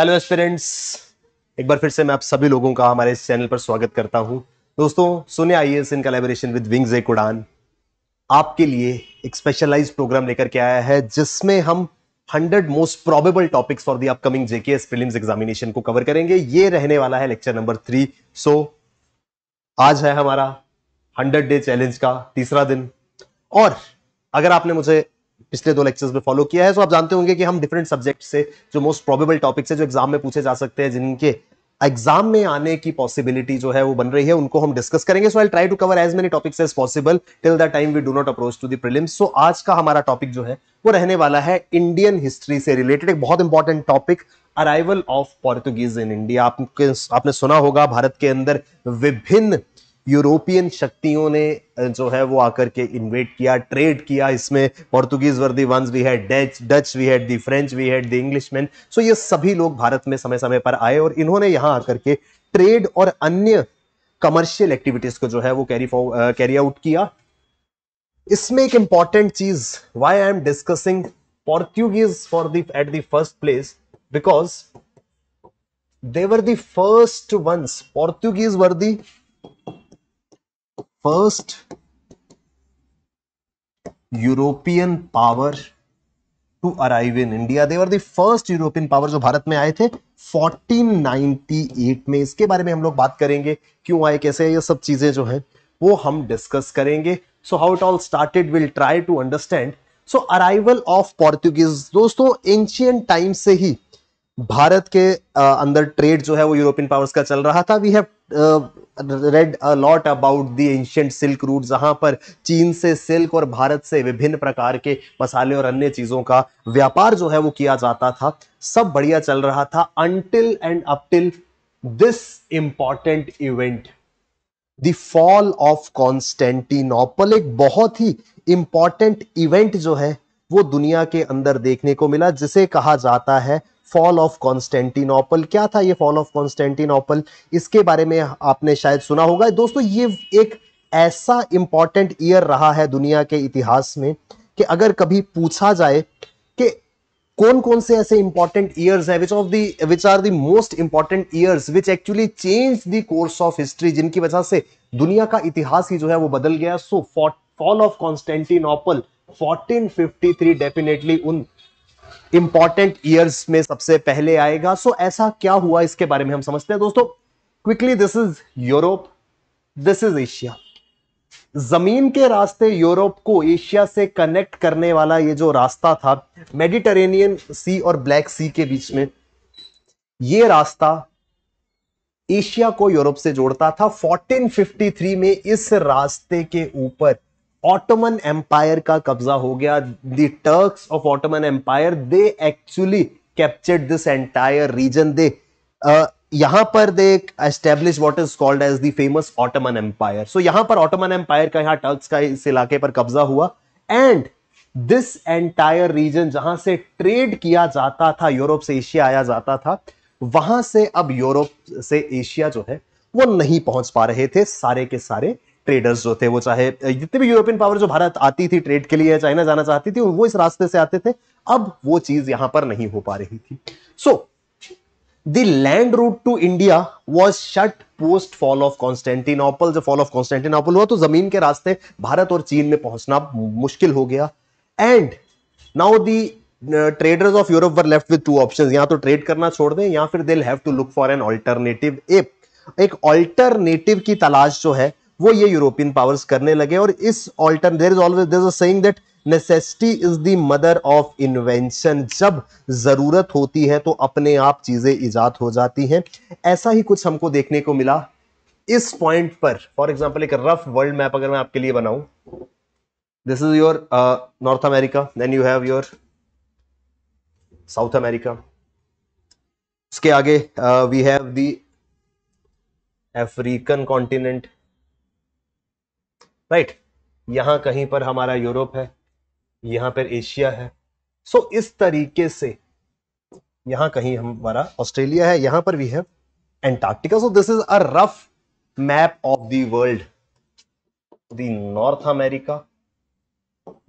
Hello students एक बार फिर से मैं आप सभी लोगों का हमारे इस चैनल पर स्वागत करता हूं दोस्तों सुने आइए इन कलेबोरेशन विद विंग्स एक उड़ान आपके लिए एक स्पेशलाइज प्रोग्राम लेकर के आया है जिसमें हम 100 most probable topics for the upcoming JKS film examination को कवर करेंगे ये रहने वाला है लेक्चर नंबर थ्री सो आज है हमारा हंड्रेड डे चैलेंज का तीसरा दिन और अगर आपने मुझे पिछले दो लेक्चर्स में फॉलो किया है तो आप जानते होंगे कि हम डिफरेंट सब्जेक्ट से जो मोस्ट प्रोबेबल टॉपिक्स है जो एग्जाम में पूछे जा सकते हैं जिनके एग्जाम में आने की पॉसिबिलिटी जो है वो बन रही है उनको हम डिस्कस करेंगे so I try to cover as many topics as possible till the time we do not approach to the prelims so आज का हमारा टॉपिक जो है वो रहने वाला है इंडियन हिस्ट्री से रिलेटेड एक बहुत important topic arrival of Portuguese in India आपने सुना होगा भारत के अंदर विभिन्न यूरोपियन शक्तियों ने जो है वो आकर के इन्वेट किया ट्रेड किया इसमें Portuguese were the ones we had Dutch Dutch we had the French we had the Englishman so ये सभी लोग भारत में समय समय पर आए और इन्होंने यहाँ आकर के ट्रेड और अन्य कमर्शियल एक्टिविटीज को जो है वो कैरी कैरी आउट किया इसमें एक इंपॉर्टेंट चीज why I am discussing Portuguese for the at the first place because they were were the first ones portuguese first European power to arrive in India they were the first European power जो भारत में आए थे 1498 में इसके बारे में हम लोग बात करेंगे क्यों आए कैसे ये सब चीजें जो है वो हम डिस्कस करेंगे so how it all started will try to understand so arrival of Portuguese दोस्तों एंशियंट टाइम से ही भारत के अंदर ट्रेड जो है वो यूरोपियन पावर्स का चल रहा था we have read a lot about the ancient silk route जहां पर चीन से सिल्क और भारत से विभिन्न प्रकार के मसाले और अन्य चीज़ों का व्यापार जो है वो किया जाता था सब बढ़िया चल रहा था until and up till this important event the fall of Constantinople एक बहुत ही इंपॉर्टेंट इवेंट जो है वो दुनिया के अंदर देखने को मिला जिसे कहा जाता है फॉल ऑफ कॉन्स्टेंटिनोपल क्या था ये फॉल ऑफ कॉन्स्टेंटिनोपल इसके बारे में आपने शायद सुना होगा दोस्तों ये एक ऐसा इंपॉर्टेंट ईयर रहा है दुनिया के इतिहास में कि अगर कभी पूछा जाए कि कौन कौन से ऐसे इंपॉर्टेंट ईयर्स हैं which of the which are the most important years which actually change the course of history जिनकी वजह से दुनिया का इतिहास ही जो है वो बदल गया so fall of Constantinople 1453 definitely उन इंपॉर्टेंट ईयर्स में सबसे पहले आएगा सो so, ऐसा क्या हुआ इसके बारे में हम समझते हैं दोस्तों quickly this is Europe this is Asia जमीन के रास्ते यूरोप को एशिया से कनेक्ट करने वाला ये जो रास्ता था मेडिटेरेनियन सी और ब्लैक सी के बीच में ये रास्ता एशिया को यूरोप से जोड़ता था 1453 में इस रास्ते के ऊपर ऑटोमन एम्पायर का कब्जा हो गया the Turks of Ottoman Empire they actually captured this entire region they यहां पर they establish what is called as the famous Ottoman Empire so यहां पर ऑटोमन एम्पायर का यहां टर्क्स का इस इलाके पर कब्जा हुआ एंड दिस एंटायर रीजन जहां से ट्रेड किया जाता था यूरोप से एशिया आया जाता था वहां से अब यूरोप से एशिया जो है वो नहीं पहुंच पा रहे थे सारे के सारे ट्रेडर्स जो थे वो चाहे जितने भी यूरोपियन पावर जो भारत आती थी ट्रेड के लिए चाइना जाना चाहती थी वो इस रास्ते से आते थे अब वो चीज यहां पर नहीं हो पा रही थी so the land route to India was shut post fall of Constantinople जब फॉल ऑफ कॉन्स्टेंटिनोपल हुआ तो जमीन के रास्ते भारत और चीन में पहुंचना मुश्किल हो गया and now the traders of Europe were left with two option यहां तो ट्रेड करना छोड़ दें या फिर they have to look for an alternative एप एक ऑल्टरनेटिव की तलाश जो है वो ये यूरोपियन पावर्स करने लगे और इस alter there is always there saying that necessity is the mother of invention जब जरूरत होती है तो अपने आप चीजें ईजाद हो जाती हैं ऐसा ही कुछ हमको देखने को मिला इस पॉइंट पर फॉर एग्जाम्पल एक रफ वर्ल्ड मैप अगर मैं आपके लिए बनाऊं this is your North America then you have your South America उसके आगे we have the African continent right यहां कहीं पर हमारा यूरोप है यहां पर एशिया है सो so, इस तरीके से यहां कहीं हमारा ऑस्ट्रेलिया है यहां पर भी है Antarctica so this is a rough map of the world the North America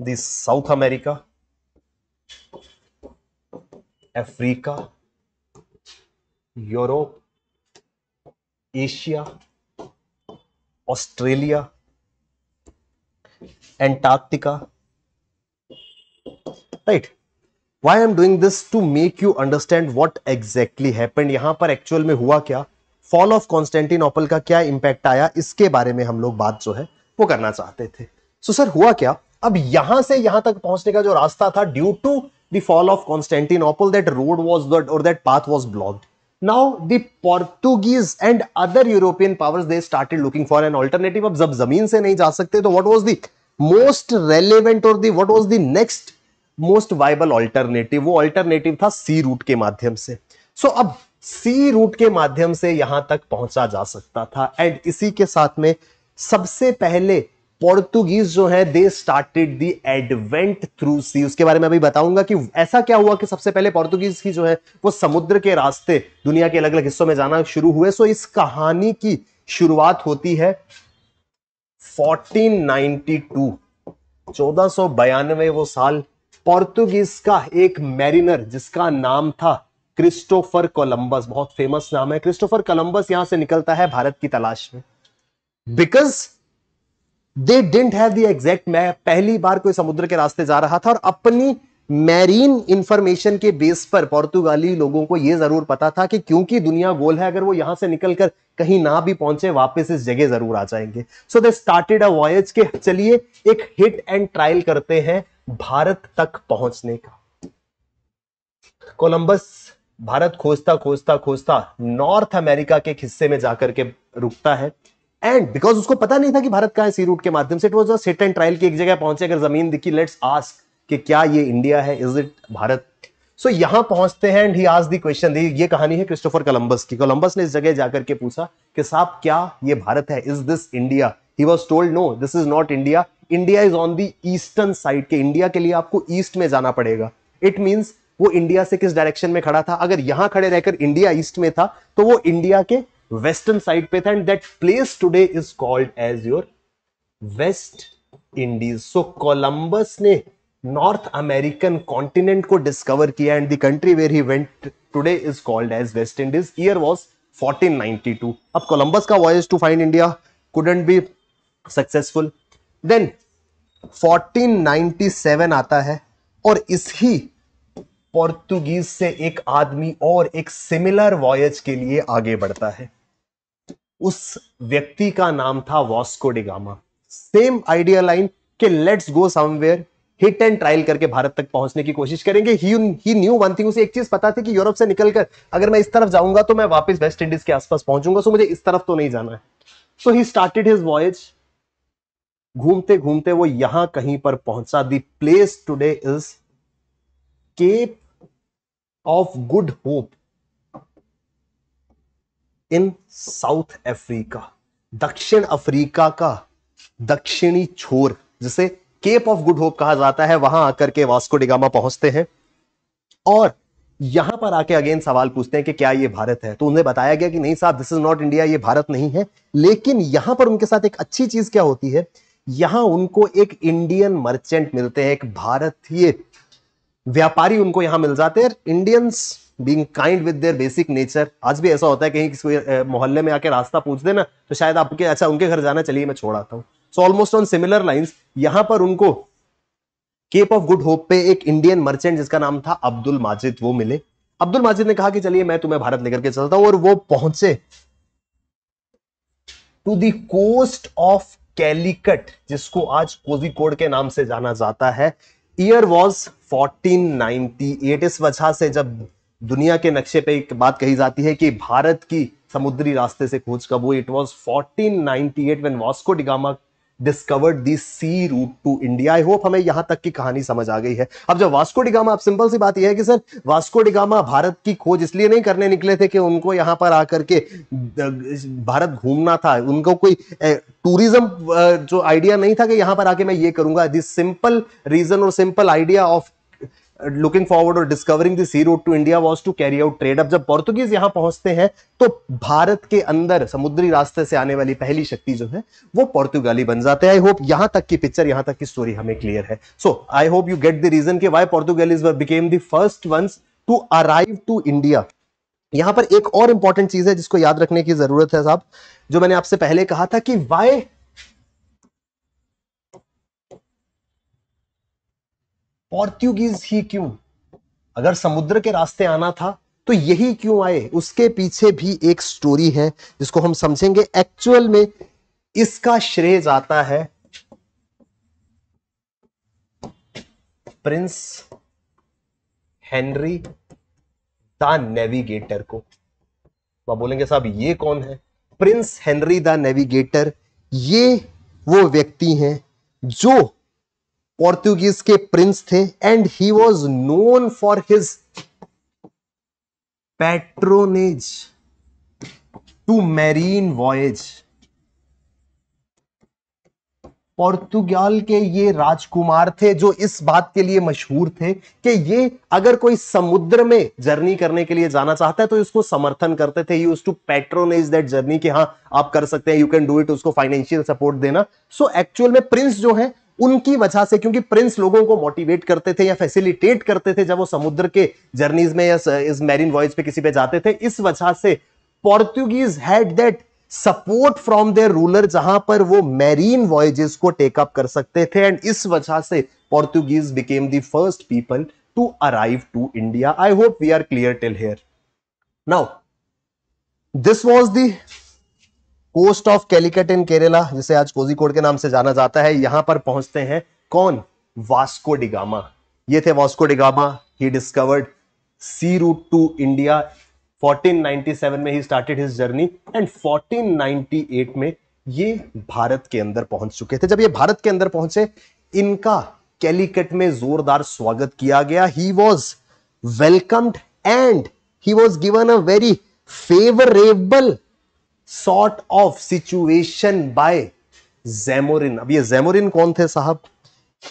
the South America Africa Europe Asia Australia Antarctica. Right. Why I am doing this to make you understand what exactly happened. यहाँ पर actual में हुआ क्या fall of Constantinople का क्या impact आया इसके बारे में हम लोग बात जो है वो करना चाहते थे सो so, सर हुआ क्या अब यहां से यहां तक पहुंचने का जो रास्ता था due to the fall of Constantinople that road was that और that path was blocked now the portuguese and other european powers they started looking for an alternative ab jab zameen se nahi ja sakte to what was the most relevant और the what was the next most viable alternative वो alternative था sea root के माध्यम से सो so, अब सी root के माध्यम से यहां तक पहुंचा जा सकता था एंड इसी के साथ में सबसे पहले पोर्तुगीज जो है they started the advent through sea उसके बारे में अभी बताऊंगा कि ऐसा क्या हुआ कि सबसे पहले पोर्तुगीज की जो है वो समुद्र के रास्ते दुनिया के अलग अलग हिस्सों में जाना शुरू हुए सो इस कहानी की शुरुआत होती है 1492 वो साल पोर्तुगीज का एक मैरिनर जिसका नाम था क्रिस्टोफर कोलंबस बहुत फेमस नाम है क्रिस्टोफर कोलंबस यहां से निकलता है भारत की तलाश में because they didn't have exact map पहली बार कोई समुद्र के रास्ते जा रहा था और अपनी मैरीन इंफॉर्मेशन के बेस पर पोर्तुगाली लोगों को यह जरूर पता था कि क्योंकि दुनिया गोल है अगर वो यहां से निकलकर कहीं ना भी पहुंचे वापस इस जगह जरूर आ जाएंगे सो दे स्टार्टेड अ वॉयज के चलिए एक हिट एंड ट्रायल करते हैं भारत तक पहुंचने का कोलंबस भारत खोजता खोजता खोजता नॉर्थ अमेरिका के हिस्से में जाकर के रुकता है एंड बिकॉज उसको पता नहीं था कि भारत का है सी रूट के माध्यम से it was a and trial की एक जगह पहुंचे अगर जमीन दिखी लेट्स आस्क कि क्या ये इंडिया है is it Bharat so so, यहां पहुंचते हैं एंड ही आज दी क्वेश्चन दी ये कहानी है क्रिस्टोफर कोलंबस की कोलंबस ने इस जगह जाकर के पूछा कि साहब क्या ये भारत है is this India he was told no this is not India India is on the eastern side के इंडिया के लिए आपको ईस्ट में जाना पड़ेगा इट मीन्स वो इंडिया से किस डायरेक्शन में खड़ा था अगर यहां खड़े रहकर इंडिया ईस्ट में था तो वो इंडिया के वेस्टर्न साइड पे था and that place today is called as your West Indies so Columbus ने नॉर्थ अमेरिकन कॉन्टिनेंट को डिस्कवर किया and the country where he went today is called as West Indies year was 1492 अब Columbus का voyage to find India couldn't be successful then 1497 आता है और इसही पोर्तुगीज से एक आदमी और एक सिमिलर वॉयज के लिए आगे बढ़ता है उस व्यक्ति का नाम था Vasco da Gama same idea line के let's go somewhere hit and trial करके भारत तक पहुंचने की कोशिश करेंगे ही न्यू वन थिंग उसे एक चीज पता थी कि यूरोप से निकलकर अगर मैं इस तरफ जाऊंगा तो मैं वापस वेस्ट इंडीज के आसपास पहुंचूंगा सो मुझे इस तरफ तो नहीं जाना है so he started his voyage घूमते घूमते वो यहां कहीं पर पहुंचा the place today is Cape of Good Hope in South Africa दक्षिण अफ्रीका का दक्षिणी छोर जिसे केप ऑफ गुड होप कहा जाता है वहां आकर के वास्को डिगामा पहुंचते हैं और यहां पर आके अगेन सवाल पूछते हैं कि क्या ये भारत है तो उन्हें बताया गया कि नहीं साहब दिस इज नॉट इंडिया ये भारत नहीं है लेकिन यहां पर उनके साथ एक अच्छी चीज क्या होती है यहां उनको एक इंडियन मर्चेंट मिलते हैं एक भारतीय व्यापारी उनको यहां मिल जाते हैं Indians being kind with their basic nature आज भी ऐसा होता है कहीं किसी मोहल्ले में आके रास्ता पूछ देना तो शायद आपके अच्छा उनके घर जाना चलिए मैं छोड़ आता हूँ so almost on similar lines यहां पर उनको केप ऑफ गुड होप पे एक इंडियन मर्चेंट जिसका नाम था अब्दुल माजिद वो मिले अब्दुल माजिद ने कहा कि चलिए मैं तुम्हें भारत लेकर के चलता हूं और वो पहुंचे to the coast of Calicut जिसको आज कोजिकोड के नाम से जाना जाता है ईयर वॉज 1498 इस वजह से जब दुनिया के नक्शे पे एक बात कही जाती है कि भारत की समुद्री रास्ते से खोज कब हुई it was fourteen ninety eight when Vasco da Gama discovered the sea route to India I hope हमें यहां तक की कहानी समझ आ गई है अब जब वास्को डिगामा आप सिंपल सी बात यह है कि सर वास्को डिगामा भारत की खोज इसलिए नहीं करने निकले थे कि उनको यहां पर आकर के भारत घूमना था उनको कोई टूरिज्म जो आइडिया नहीं था कि यहां पर आके मैं ये करूंगा दिस सिंपल रीजन और simple idea of looking forward और discovering this sea road to India was to carry out trade अब जब पोर्तुगीज यहां पहुंचते हैं तो भारत के अंदर समुद्री रास्ते से आने वाली पहली शक्ति जो है वो पोर्तुगाली बन जाते हैं आई होप यहां तक की पिक्चर यहां तक की स्टोरी हमें क्लियर है so I hope you get the reason के why Portuguese became the first ones to arrive to India यहां पर एक और इंपॉर्टेंट चीज है जिसको याद रखने की जरूरत है साहब जो मैंने आपसे पहले कहा था कि वाई पोर्तुगीज ही क्यों अगर समुद्र के रास्ते आना था तो यही क्यों आए उसके पीछे भी एक स्टोरी है जिसको हम समझेंगे एक्चुअल में इसका श्रेय जाता है प्रिंस हेनरी द नेविगेटर को आप बोलेंगे साहब ये कौन है प्रिंस हेनरी द नेविगेटर ये वो व्यक्ति हैं जो पोर्तुगीज के प्रिंस थे and he was known for his patronage to marine voyage Portugal के ये राजकुमार थे जो इस बात के लिए मशहूर थे कि ये अगर कोई समुद्र में जर्नी करने के लिए जाना चाहता है तो इसको समर्थन करते थे use to patronize that journey कि हाँ आप कर सकते हैं यू कैन डू इट उसको फाइनेंशियल सपोर्ट देना सो so, एक्चुअल में प्रिंस जो है उनकी वजह से क्योंकि प्रिंस लोगों को मोटिवेट करते थे या फैसिलिटेट करते थे जब वो समुद्र के जर्नीज में या इस मैरिन वॉयज पे किसी पे जाते थे इस वजह से Portuguese had that support from their ruler जहां पर वो मैरीन वॉयजेस को टेकअप कर सकते थे एंड इस वजह से Portuguese became the first people to arrive to India I hope we are clear till here now this was the coast of Calicut in Kerala जिसे आज कोजिकोड के नाम से जाना जाता है यहां पर पहुंचते हैं कौन वास्को डिगामा ये थे Vasco da Gama he discovered sea route to India 1497 में he started his journey and 1498 में ये भारत के अंदर पहुंच चुके थे जब ये भारत के अंदर पहुंचे इनका कैलिकट में जोरदार स्वागत किया गया he was welcomed and he was given a very favourable sort of situation by Zamorin अब ये जैमोरिन कौन थे साहब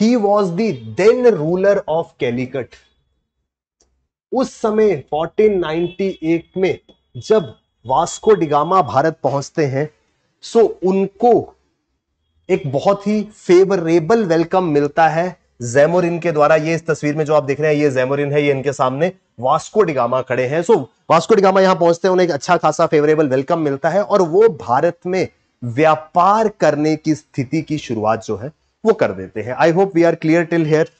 he was the then ruler of Calicut उस समय 1498 में जब वास्को डिगामा भारत पहुंचते हैं सो उनको एक बहुत ही फेवरेबल वेलकम मिलता है जैमोरिन के द्वारा ये इस तस्वीर में जो आप देख रहे हैं ये जैमोरिन है ये इनके सामने वास्को डिगामा खड़े हैं सो वास्को डिगामा यहां पहुंचते हैं उन्हें एक अच्छा खासा फेवरेबल वेलकम मिलता है और वो भारत में व्यापार करने की स्थिति की शुरुआत जो है वो कर देते हैं I hope we are clear till here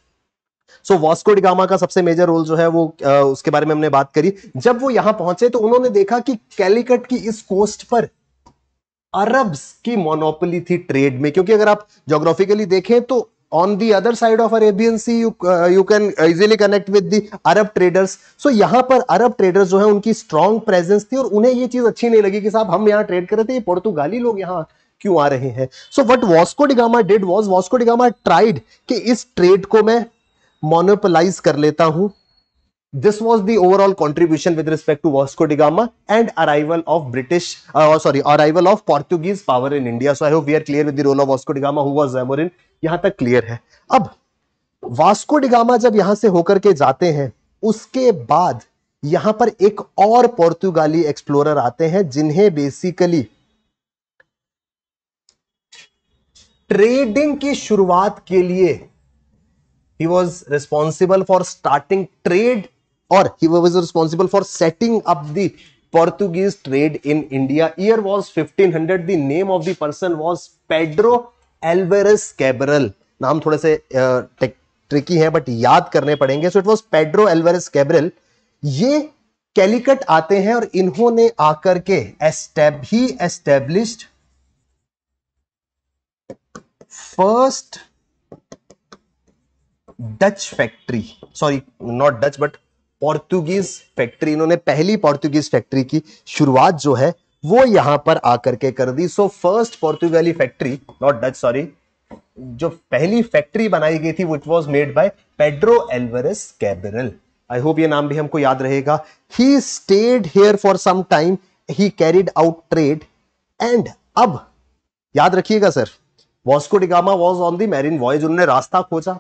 so Vasco da Gama का सबसे मेजर रोल जो है वो आ, उसके बारे में हमने बात करी जब वो यहां पहुंचे तो उन्होंने देखा कि कैलिकट की इस कोस्ट पर अरब्स की मोनोपली थी ट्रेड में क्योंकि अगर आप जोग्राफिकली देखें तो on the other side of arabian sea you uh, you can easily connect with the arab traders so पर अरब ट्रेडर्स जो है उनकी स्ट्रॉन्ग प्रेजेंस थी और उन्हें ये चीज अच्छी नहीं लगी कि साहब हम यहाँ ट्रेड कर रहे थे पोर्तुगाली लोग यहाँ क्यों आ रहे हैं so what Vasco da Gama did was Vasco da Gama tried कि इस ट्रेड को मैं मोनोपलाइज कर लेता हूं this was the overall contribution with respect to Vasco da Gama and arrival of British, uh, sorry, arrival of Portuguese power in India. So I hope we are clear with the role of Vasco da Gama, who was Zamorin. yahan tak clear hai ab vasco da gama jab yahan se hokar ke jate hain uske baad yahan par ek aur portugali explorer aate hain jinhe basically trading की शुरुआत के लिए he was responsible for starting trade और he was responsible for setting up the Portuguese trade in India year was fifteen hundred the name of the was Pedro Alvares Cabral नाम थोड़े से tricky है but याद करने पड़ेंगे so it was Pedro Alvares Cabral ये कैलिकट आते हैं और इन्होंने आकर के एस्टेब he established first Dutch factory sorry not Dutch but Portuguese factory इन्होंने पहली पोर्तुगीज फैक्ट्री की शुरुआत जो है वो यहां पर आकर के कर दी सो फर्स्ट पोर्तुगाली फैक्ट्री नॉट डच सॉरी जो पहली फैक्ट्री बनाई गई थी which was made by Pedro Alvares Cabral I hope ये नाम भी हमको याद रहेगा he stayed here for some time he carried out trade and अब याद रखिएगा sir Vasco da Gama was on the marine voyage उन्होंने रास्ता खोजा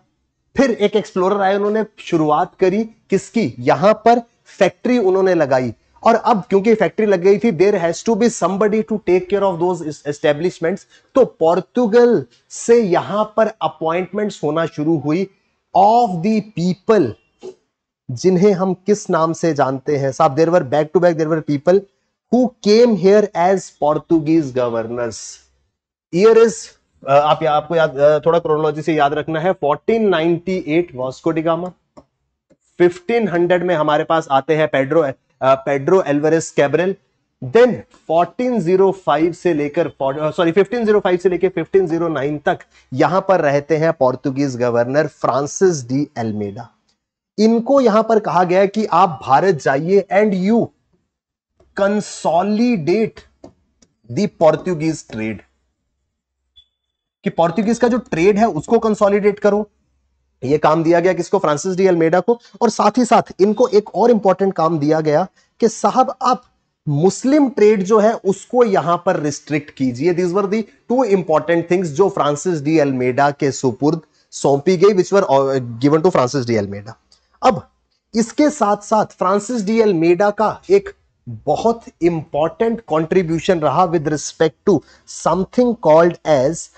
फिर एक एक्सप्लोरर आए उन्होंने शुरुआत करी किसकी यहां पर फैक्ट्री उन्होंने लगाई और अब क्योंकि फैक्ट्री लग गई थी there has to be somebody to take care of those establishment तो पोर्तुगल से यहां पर अपॉइंटमेंट होना शुरू हुई ऑफ दीपल पीपल जिन्हें हम किस नाम से जानते हैं साहब there were back to back there were people who came here as Portuguese governors is आप या, आपको याद थोड़ा क्रोनोलॉजी से याद रखना है 1498 वास्को डिगामा 1500 में हमारे पास आते हैं Pedro Pedro Alvares Cabral then 1405 से लेकर सॉरी 1505 से लेकर 1509 तक यहां पर रहते हैं Portuguese governor Francis de Almeida इनको यहां पर कहा गया कि आप भारत जाइए and you consolidate the Portuguese trade कि पोर्तुगीज का जो ट्रेड है उसको कंसोलिडेट करो ये काम दिया गया किसको फ्रांसिस डी अल्मेडा को और साथ ही साथ इनको एक और इंपॉर्टेंट काम दिया गया कि साहब आप मुस्लिम ट्रेड जो है उसको यहां पर रिस्ट्रिक्ट कीजिए this were the two important things जो फ्रांसिस डी अल्मेडा के सुपुर्द सौंपी गई which were given to Francis de Almeida अब इसके साथ साथ फ्रांसिस डी अल्मेडा का एक बहुत इंपॉर्टेंट कंट्रीब्यूशन रहा with respect to something called as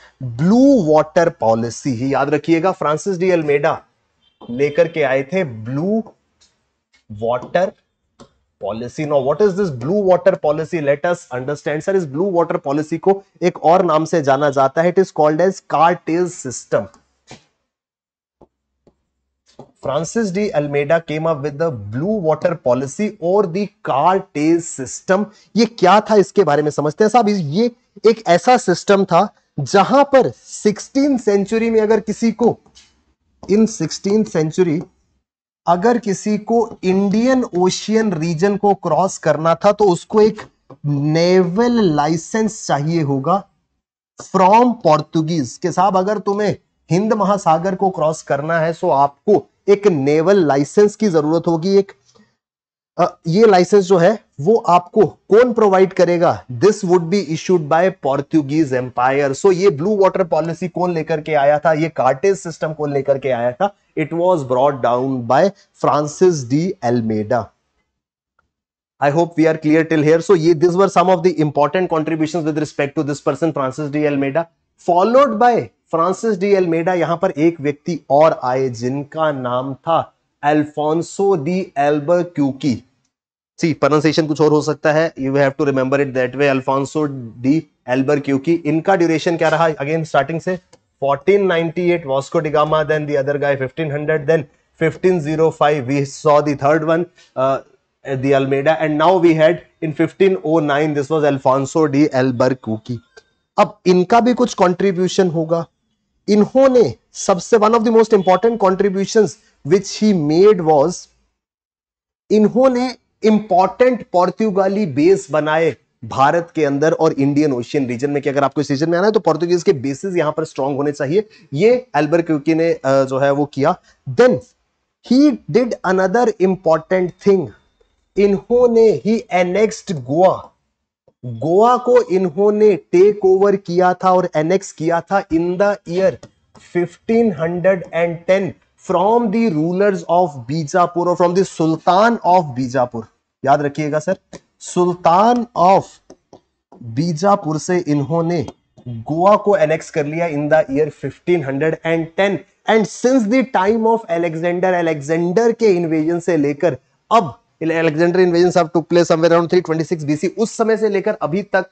blue water policy ही याद रखिएगा फ्रांसिस डी अल्मेडा लेकर के आए थे blue water policy no what is this blue water policy let us understand sir इस ब्लू वाटर पॉलिसी को एक और नाम से जाना जाता है it is called as cartaz system Francis de Almeida came up with the blue water policy और द कार tail सिस्टम ये क्या था इसके बारे में समझते हैं साहब ये एक ऐसा सिस्टम था जहां पर 16 सेंचुरी में अगर किसी को इन 16 सेंचुरी अगर किसी को इंडियन ओशियन रीजन को क्रॉस करना था तो उसको एक नेवल लाइसेंस चाहिए होगा फ्रॉम पोर्तुगीज के साहब अगर तुम्हें हिंद महासागर को क्रॉस करना है सो तो आपको एक नेवल लाइसेंस की जरूरत होगी एक ये लाइसेंस जो है वो आपको कौन प्रोवाइड करेगा this would be issued by Portuguese empire so ये ब्लू वाटर पॉलिसी कौन लेकर के आया था ये कार्टेज सिस्टम कौन लेकर के आया था it was brought down by Francis de Almeida I hope we are clear till here. So, ये these were some of the important contributions with respect to this person, Francis D. Almeida. Followed by Francis de Almeida यहां पर एक व्यक्ति और आए जिनका नाम था एल्फोंसो डी एल्बर क्यूकी सी प्रोनाउंसिएशन कुछ और हो सकता है you have to remember it that way Alfonso de Albuquerque इनका ड्यूरेशन क्या रहा अगेन स्टार्टिंग से 1498 Vasco da Gama then the other guy 1500 then 1505 we saw the third one the Almeida and now we had in 1509 this was Alfonso de Albuquerque अब इनका भी कुछ contribution होगा इन्होंने सबसे one of the most important contribution which he made was इन्होंने important पोर्तुगाली base बनाए भारत के अंदर और इंडियन ओशियन रीजन में कि अगर आपको इस रीजन में आना है तो पोर्तुगीज के बेसिस यहां पर स्ट्रॉन्ग होने चाहिए ये एल्बर क्यूकी ने जो है वो किया then he did another important thing इन्होंने ही एनेक्स्ड गोवा गोवा को इन्होंने टेक ओवर किया था और एनेक्स किया था in the year 1510 from the rulers of Bijapur और from the sultan of Bijapur याद रखिएगा सर सुल्तान ऑफ बीजापुर से इन्होंने गोवा को एनेक्स कर लिया in the year 1510 and since the time of Alexander Alexander के इन्वेजन से लेकर अब Alexander invasion of to place somewhere around 326 BC उस समय से लेकर अभी तक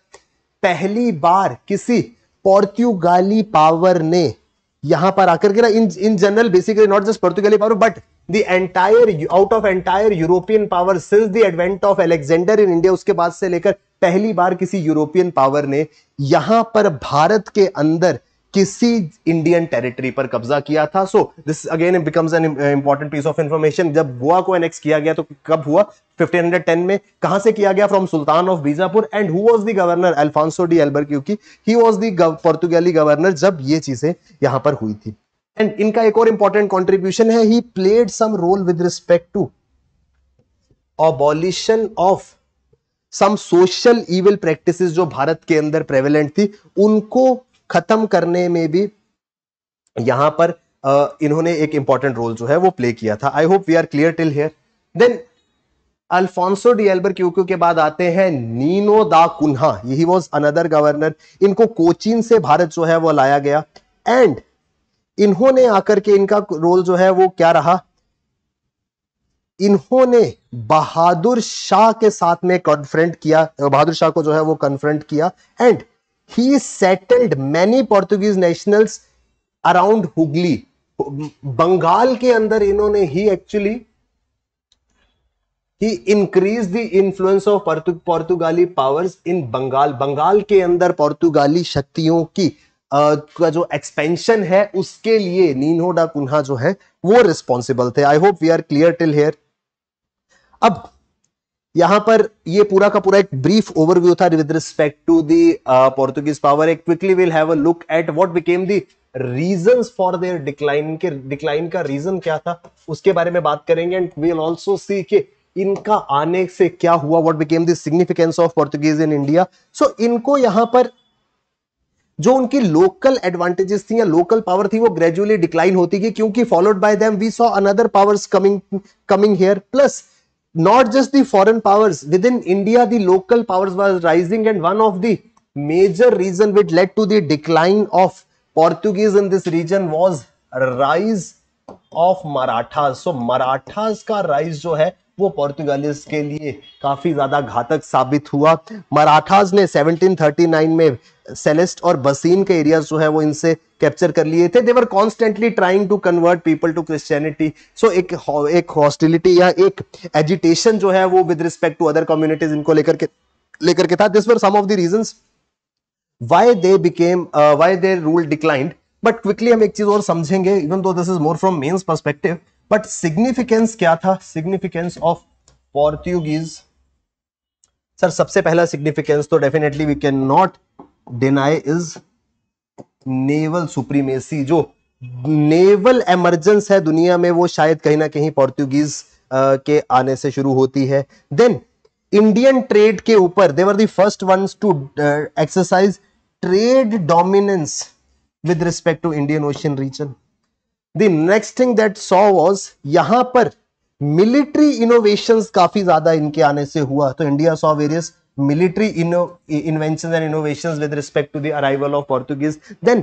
पहली बार किसी पोर्तुगाली पावर ने यहां पर आकर के ना in in general basically not just पोर्तुगाली power but the entire out of entire European power since the advent of Alexander in India उसके बाद से लेकर पहली बार किसी यूरोपियन पावर ने यहां पर भारत के अंदर किसी इंडियन टेरिटरी पर कब्जा किया था so this again becomes an important piece of information जब गोवा को एनेक्स किया गया तो कब हुआ 1510 में कहा से किया गया from sultan of Bijapur and who was the governor Alfonso de Albuquerque क्योंकि ही वाज दी पोर्तुगाली गवर्नर जब ये चीजें यहां पर हुई थी एंड इनका एक और इंपॉर्टेंट कॉन्ट्रीब्यूशन है he played some role with respect to abolition of some social evil practices जो भारत के अंदर प्रेवलेंट थी उनको खत्म करने में भी यहां पर इन्होंने एक इंपॉर्टेंट रोल जो है वो प्ले किया था I hope we are clear till here then Alfonso de Albuquerque के बाद आते हैं नीनो दा कुन्हा यही वॉज अनदर गवर्नर इनको कोचीन से भारत जो है वो लाया गया एंड इन्होंने आकर के इनका रोल जो है वो क्या रहा इन्होंने बहादुर शाह के साथ में कॉन्फ्रेंट किया बहादुर शाह को जो है वो कन्फ्रंट किया and he settled many Portuguese nationals around Hooghly. Bengal के अंदर इन्होंने ही actually he increase the influence of पोर्तुगाली पावर्स इन बंगाल बंगाल के अंदर पोर्तुगाली शक्तियों की आ, का जो एक्सपेंशन है उसके लिए नीनो डा कुन्हा जो है वो रिस्पॉन्सिबल थे I hope we are clear till here अब यहां पर ये पूरा का पूरा एक ब्रीफ ओवरव्यू था with respect to the Portuguese power एक quickly will have a look at what became the reasons for their decline के डिक्लाइन का रीजन क्या था उसके बारे में बात करेंगे and we will also see के इनका आने से क्या हुआ what became the significance of Portuguese in India so इनको यहां पर जो उनकी लोकल एडवांटेजेस थी या लोकल पावर थी वो ग्रेजुअली डिक्लाइन होती गई क्योंकि followed by them we saw another powers coming coming here plus not just the foreign powers within india the local powers was rising and one of the major reason which led to the decline of portuguese in this region was rise of marathas so marathas ka rise jo hai वो पोर्तुगालीज के लिए काफी ज्यादा घातक साबित हुआ मराठास ने 1739 में सेलेस्ट और बसीन के एरिया जो है वो इनसे कैप्चर कर लिए थे they were constantly trying to convert people to Christianity so एक एक हॉस्टिलिटी या एक एजिटेशन जो है वो with respect to other communities इनको लेकर के लेकर के था this were some of the reasons why they became why their rule declined but quickly हम एक चीज और समझेंगे even though this is more from mains perspective but significance क्या था सिग्निफिकेंस ऑफ पोर्तुगीज सर सबसे पहला सिग्निफिकेंस तो definitely we can not deny is naval supremacy जो नेवल एमरजेंस है दुनिया में वो शायद कहीं ना कहीं पोर्तुगीज के आने से शुरू होती है देन इंडियन ट्रेड के ऊपर they were first first ones to exercise trade dominance with respect to Indian Ocean region the next thing that saw was यहां पर मिलिट्री इनोवेशन काफी ज्यादा इनके आने से हुआ तो India saw various military invention and innovation with respect to the arrival arrival of Portuguese then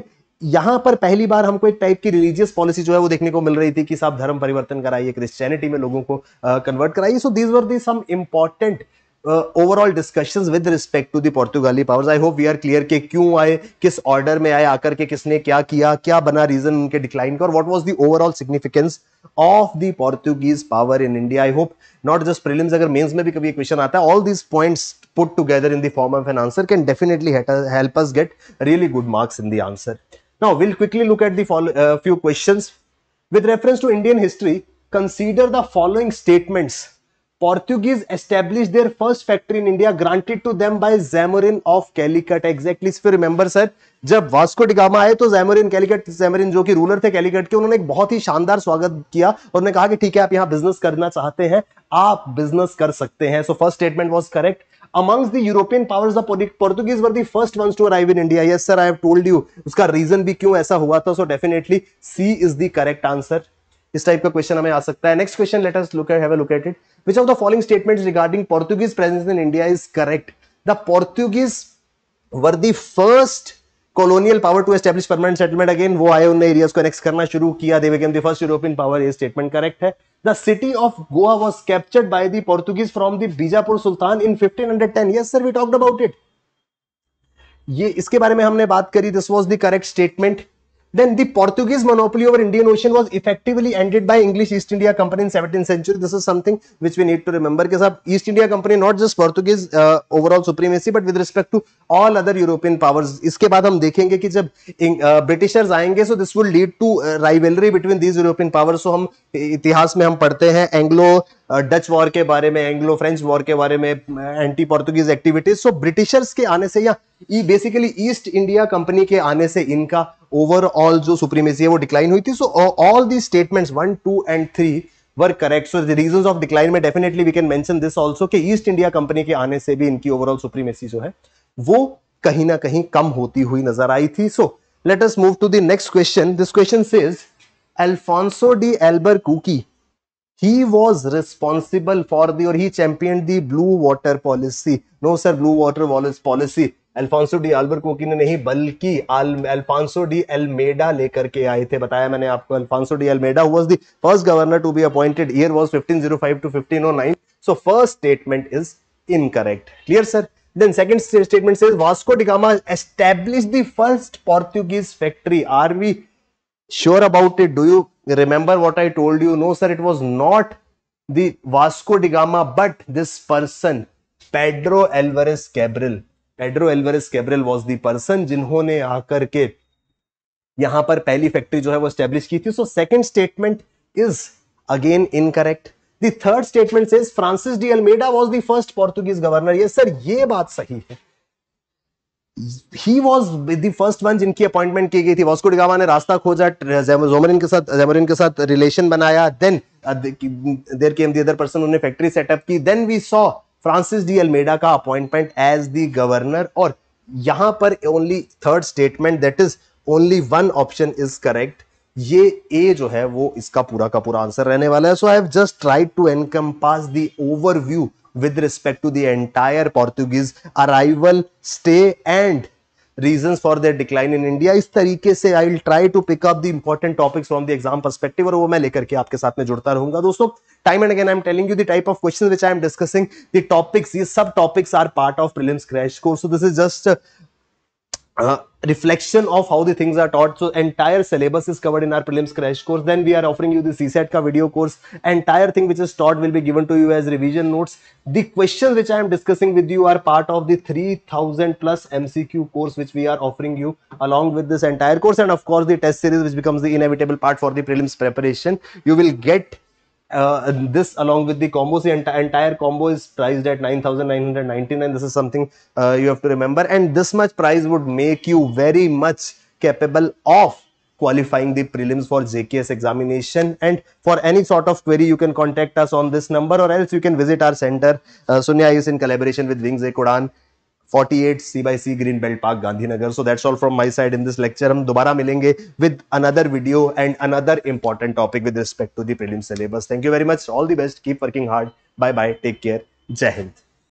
यहां पर पहली बार हमको एक टाइप की रिलीजियस पॉलिसी जो है वो देखने को मिल रही थी कि साहब धर्म परिवर्तन कराइए क्रिश्चियनिटी में लोगों को कन्वर्ट कराइए so these were the some important overall discussion with respect to the पोर्तुगाली powers I hope we are clear के क्यों आए किस ऑर्डर में आए आकर के किसने क्या किया क्या बना रीजन उनके डिक्लाइन का और what was the overall significance of the Portuguese power in India I hope not just prelims अगर मेंस में भी कभी क्वेश्चन आता है all these points put together in the of an answer can definitely help us get really good marks in the answer now will quickly look at the few questions with reference to Indian history consider the following statements Portuguese establish their first factory in India granted to them by Zamorin of Calicut exactly फिर remember sir जब Vasco da Gama आए तो जैमोरिन कैलिकट जैमोरिन जो कि ruler थे कैलिकट के उन्होंने एक बहुत ही शानदार स्वागत किया और उन्होंने कहा कि ठीक है आप यहाँ बिजनेस करना चाहते हैं आप बिजनेस कर सकते हैं so first statement was correct Amongst the European powers, the Portuguese were the first ones to arrive in India. Yes, sir, I have told you. उसका reason भी क्यों ऐसा हुआ था So definitely C is the correct answer. इस type का question हमें आ सकता है next question let us look have a look at it which of the following statements regarding Portuguese presence in India is correct the Portuguese were the first colonial power to establish permanent settlement again वो आए उन्होंने areas को annex करना शुरू किया they became the first European power ये statement correct है the city of Goa was captured by the Portuguese from the Bijapur sultan in 1510 yes sir we talked about it ये इसके बारे में हमने बात करी this was the correct statement Then the Portuguese monopoly over Indian Ocean was effectively ended by English East India Company in 17th century. This is something which we need to remember. Because of East India Company not just Portuguese uh, overall supremacy, but with respect to all other European powers. iske baad hum dekhenge ki jab in, uh, britishers aayenge so this will lead to uh, rivalry between these European powers. So हम इतिहास में हम पढ़ते हैं Anglo Dutch war के बारे में Anglo French war के बारे में anti Portuguese activities so Britishers के आने से या बेसिकली ईस्ट इंडिया कंपनी के आने से इनका ओवरऑल जो सुप्रीमेसी है वो डिक्लाइन हुई थी so all the statements one two and three were correct so the reasons of decline में definitely we can mention this also कि ईस्ट इंडिया कंपनी के आने से भी इनकी ओवरऑल सुप्रीमेसी जो है वो कहीं ना कहीं कम होती हुई नजर आई थी so let us move to the next question this question says Alfonso de Albuquerque he was responsible for the or he championed the blue water policy no sir blue water policy Alfonso de Albuquerque ने नहीं बल्कि Alphonso de एलमेडा लेकर के आए थे बताया मैंने आपको Alfonso de Almeida was the first governor to be appointed year was 1505 to 1509 so first statement is incorrect clear sir then second statement says vasco da gama established the first portuguese factory are we sure about it do you remember what I told you no sir it was not Vasco da Gama but this person Pedro person Cabral Pedro Alvares Cabral was the person जिन्होंने आकर के यहां पर पहली factory जो है वो establish की थी so second statement is again incorrect the third statement is Francis de Almeida was the first Portuguese governor ये सर ये बात सही है he was the first one जिनकी अपॉइंटमेंट की गई थी वास्को डिगावा ने रास्ता खोजा जोमरिन के साथ जेमरिन के साथ रिलेशन बनाया then there came the other person उन्होंने फैक्ट्री सेटअप की then we saw Francis de Almeida का अपॉइंटमेंट एज द गवर्नर और यहां पर only third statement that is only one option is correct ये ए जो है वो इसका पूरा का पूरा आंसर रहने वाला है so I just tried to encompass the overview with respect to the entire Portuguese arrival stay and reason for the decline in India इस तरीके से I will try to pick up the important topics from the exam perspective और वो मैं लेकर के आपके साथ में जुड़ता रहूंगा दोस्तों time and again I am telling you type of question which I am discussing the ये सब topics are part of prelims crash course so this is just Uh, reflection of how the things are taught. So entire syllabus is covered in our prelims crash course. Then we are offering you the CSAT ka video course. Entire thing which is taught will be given to you as revision notes. The questions which I am discussing with you are part of the 3000 plus MCQ course which we are offering you along with this entire course. And of course the test series which becomes the inevitable part for the prelims preparation. You will get uh, this along with the combos the entire combo is priced at 9999 this is something uh, you have to remember and this much price would make you very much capable of qualifying the prelims for jks examination and for any sort of query you can contact us on this number or else you can visit our center uh, sunya is in collaboration with wings ekodan forty eight C by C green belt park Gandhinagar so that's all from my side in this lecture हम दोबारा मिलेंगे with another video and another important topic with respect to the prelim syllabus thank you very much all the best keep working hard bye bye take care जय हिंद